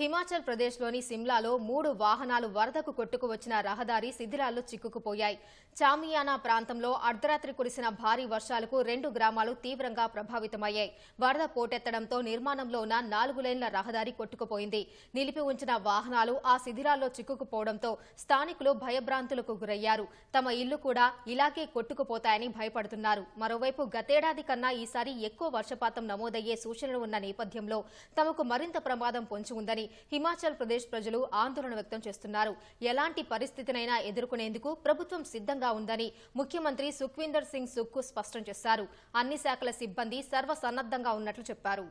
హిమాచల్ ప్రదేశ్లోని సిమ్లాలో మూడు వాహనాలు వరదకు కొట్టుకు వచ్చిన రహదారి శిథిలాల్లో చిక్కుకుపోయాయి చామియానా ప్రాంతంలో అర్ధరాత్రి కురిసిన భారీ వర్షాలకు రెండు గ్రామాలు తీవ్రంగా ప్రభావితమయ్యాయి వరద పోటెత్తడంతో నిర్మాణంలో ఉన్న నాలుగు లేన్ల రహదారి కొట్టుకుపోయింది నిలిపి ఉంచిన వాహనాలు ఆ శిథిలాల్లో చిక్కుకుపోవడంతో స్థానికులు భయభ్రాంతులకు గురయ్యారు తమ ఇల్లు కూడా ఇలాగే కొట్టుకుపోతాయని భయపడుతున్నారు మరోవైపు గతేడాది కన్నా ఈసారి ఎక్కువ వర్షపాతం నమోదయ్యే సూచనలు ఉన్న నేపథ్యంలో తమకు మరింత ప్రమాదం పొంచి ఉందని హిమాచల్ ప్రదేశ్ ప్రజలు ఆందోళన వ్యక్తం చేస్తున్నారు ఎలాంటి పరిస్థితినైనా ఎదుర్కొనేందుకు ప్రభుత్వం సిద్దంగా ఉందని ముఖ్యమంత్రి సుఖ్వీందర్ సింగ్ సుక్కు స్పష్టం చేశారు అన్ని శాఖల సిబ్బంది సర్వసన్నద్దంగా ఉన్నట్లు చెప్పారు